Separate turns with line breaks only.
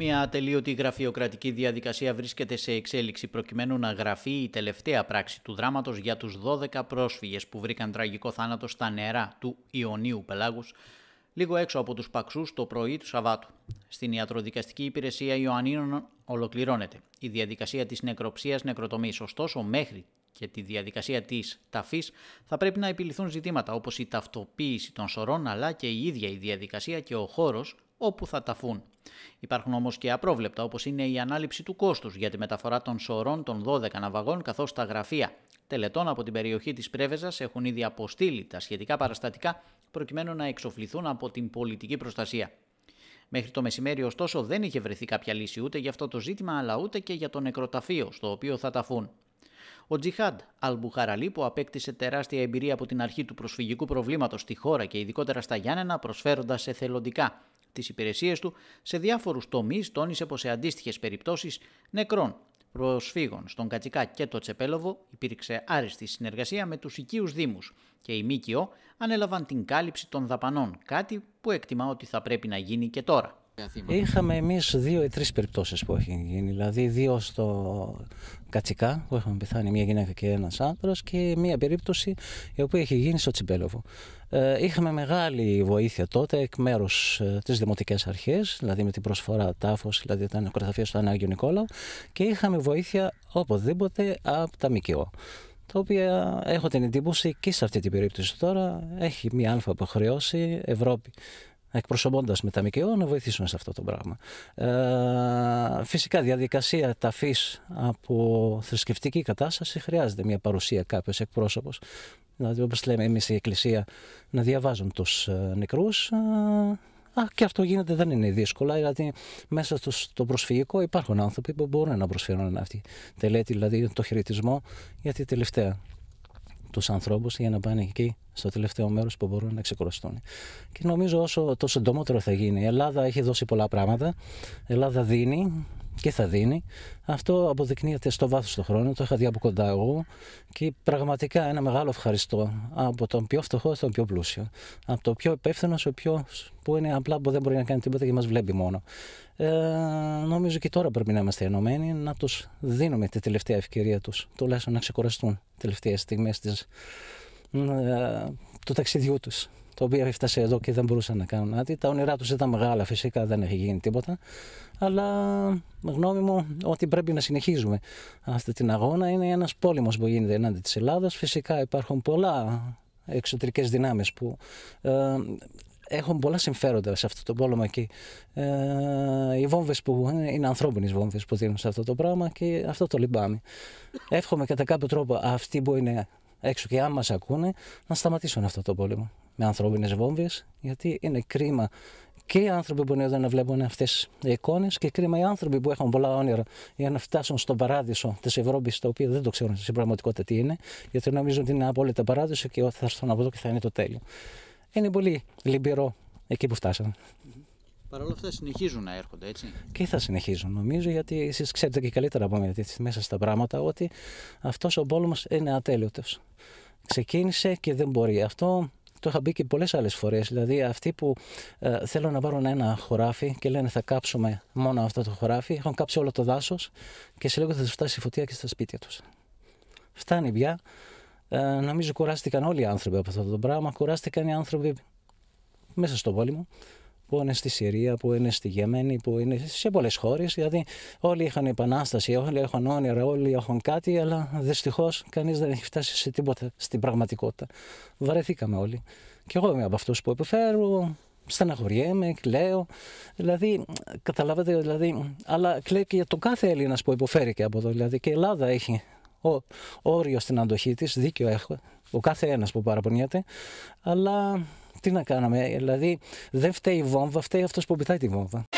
Μια ατελείωτη γραφειοκρατική διαδικασία βρίσκεται σε εξέλιξη προκειμένου να γραφεί η τελευταία πράξη του δράματος για τους 12 πρόσφυγες που βρήκαν τραγικό θάνατο στα νερά του Ιωνίου Πελάγους, λίγο έξω από τους παξούς το πρωί του Σαββάτου. Στην ιατροδικαστική υπηρεσία Ιωαννίνων ολοκληρώνεται η διαδικασία της νεκροψίας νεκροτομή, ωστόσο μέχρι και τη διαδικασία της ταφής θα πρέπει να επιληθούν ζητήματα όπως η ταυτοποίηση των σωρών αλλά και η ίδια η διαδικασία και ο χώρος όπου θα ταφούν. Υπάρχουν όμως και απρόβλεπτα όπως είναι η ανάληψη του κόστους για τη μεταφορά των σωρών των 12 ναυαγών καθώς τα γραφεία τελετών από την περιοχή της Πρέβεζας έχουν ήδη αποστείλει τα σχετικά παραστατικά προκειμένου να εξοφληθούν από την πολιτική προστασία. Μέχρι το μεσημέρι, ωστόσο, δεν είχε βρεθεί κάποια λύση ούτε για αυτό το ζήτημα, αλλά ούτε και για το νεκροταφείο, στο οποίο θα ταφούν. Ο Τζιχάντ Αλμπουχαραλή, που απέκτησε τεράστια εμπειρία από την αρχή του προσφυγικού προβλήματος στη χώρα και ειδικότερα στα Γιάννενα, προσφέροντας εθελοντικά τις υπηρεσίες του σε διάφορους τομείς, τόνισε πως σε αντίστοιχες περιπτώσεις νεκρών προσφύγων στον Κατσικά και το Τσεπέλοβο υπήρξε άριστη συνεργασία με τους οικείους Δήμους και οι ΜΚΟ ανέλαβαν την κάλυψη των δαπανών, κάτι που εκτιμά ότι θα πρέπει να γίνει και τώρα.
Είχαμε εμείς δύο ή τρεις περιπτώσεις που έχει γίνει. Δηλαδή, δύο στο Κατσικά, που είχαμε πεθάνει μια γυναίκα και ένας άντρας, και μια περίπτωση η οποία έχει γίνει στο Τσιμπέλοβο. Ε, είχαμε μεγάλη βοήθεια τότε εκ μέρους ε, της Δημοτικής Αρχής, δηλαδή με την προσφορά τάφος, δηλαδή ήταν ο κραταφείο του Ανάγιο Νικόλαου, και είχαμε βοήθεια οπουδήποτε από τα ΜΚΟ τα οποία έχω την εντύπωση και σε αυτή την περίπτωση τώρα έχει μία αλφα αποχρεώσει Ευρώπη εκπροσωπώντας με τα ΜΚΟ να βοηθήσουν σε αυτό το πράγμα. Ε, φυσικά, διαδικασία ταφής από θρησκευτική κατάσταση χρειάζεται μια παρουσία κάποιος εκπρόσωπος. Δηλαδή, όπως λέμε εμείς η Εκκλησία, να διαβάζουν τους ε, νεκρούς. Ε, α, και αυτό γίνεται, δεν είναι δύσκολο. γιατί μέσα στο, στο προσφυγικό υπάρχουν άνθρωποι που μπορούν να προσφέρουν αυτή τη τελέτη, δηλαδή το χαιρετισμό, γιατί τελευταία τους ανθρώπους για να πάνε εκεί στο τελευταίο μέρος που μπορούν να ξεκουραστούν. Και νομίζω όσο το συντομότερο θα γίνει. Η Ελλάδα έχει δώσει πολλά πράγματα. Η Ελλάδα δίνει και θα δίνει. Αυτό αποδεικνύεται στο βάθος του χρόνου, το είχα δει από κοντά εγώ και πραγματικά ένα μεγάλο ευχαριστώ από τον πιο φτωχό στον πιο πλούσιο. Από το πιο υπεύθυνο ο πιο που είναι απλά που δεν μπορεί να κάνει τίποτα και μας βλέπει μόνο. Ε, νομίζω και τώρα πρέπει να είμαστε ενωμένοι, να τους δίνουμε τη τελευταία ευκαιρία τους, τουλάχιστον να ξεκουραστούν τελευταίες στιγμές της ε, του ταξιδιού τους. Το οποίο έφτασε εδώ και δεν μπορούσαν να κάνουν κάτι. Τα όνειρά τους ήταν μεγάλα, φυσικά δεν έχει γίνει τίποτα. Αλλά γνώμη μου ότι πρέπει να συνεχίζουμε αυτή την αγώνα. Είναι ένας πόλεμος που γίνεται ενάντια της Ελλάδας. Φυσικά υπάρχουν πολλά εξωτερικές δυνάμεις που ε, έχουν πολλά συμφέροντα σε αυτό το πόλεμο εκεί. Ε, οι βόμβες που είναι ανθρώπινες βόμβες που δίνουν σε αυτό το πράγμα και αυτό το λυπάμαι. Εύχομαι κατά κάποιο τρόπο αυτή που είναι έξω και άμα σε ακούνε να σταματήσουν αυτό το πόλεμο με ανθρώπινες βόμβες, γιατί είναι κρίμα και οι άνθρωποι που είναι εδώ να βλέπουν αυτές οι εικόνες και κρίμα οι άνθρωποι που έχουν πολλά όνειρα για να φτάσουν στον παράδεισο της Ευρώπης, το οποίο δεν το ξέρουν στην πραγματικότητα τι είναι γιατί νομίζουν ότι είναι απόλυτα παράδεισο και θα έρθουν από εδώ και θα είναι το τέλειο. Είναι πολύ λυπηρό εκεί που φτάσαμε.
Παρ' όλα αυτά συνεχίζουν να έρχονται, έτσι.
Και θα συνεχίζουν, νομίζω, γιατί εσείς ξέρετε και καλύτερα από μένα μέσα στα πράγματα ότι αυτός ο πόλεμο είναι ατέλειωτος. Ξεκίνησε και δεν μπορεί. Αυτό το είχα μπει και πολλές άλλες φορές. Δηλαδή, αυτοί που ε, θέλουν να πάρουν ένα χωράφι και λένε θα κάψουμε μόνο αυτό το χωράφι, έχουν κάψει όλο το δάσος και σε λίγο θα τους φτάσει η φωτιά και στα σπίτια τους. Φτάνει πια. Ε, νομίζω κουράστηκαν όλοι οι άνθρωποι από αυτό το πράγμα. Κουράστηκαν οι άνθρωποι μέσα στον πόλεμο που είναι στη Συρία, που είναι στη Γεμένη, που είναι σε πολλές χώρες. Δηλαδή όλοι είχαν επανάσταση, όλοι έχουν όνειρα, όλοι έχουν κάτι, αλλά δυστυχώς κανείς δεν έχει φτάσει σε τίποτα στην πραγματικότητα. Βαρεθήκαμε όλοι. Και εγώ είμαι από αυτούς που επιφέρω, στεναχωριέμαι, κλαίω. Δηλαδή, καταλάβατε, δηλαδή, αλλά κλαίει και για τον κάθε Έλληνας που υποφέρει και από εδώ. Δηλαδή, και η Ελλάδα έχει ο, όριο στην αντοχή της, δίκιο έχω, ο κάθε ένας που παραπονιέται. Αλλά τι να κάναμε, ε, δηλαδή δεν φταίει η βόμβα, φταίει αυτός που πετάει τη βόμβα.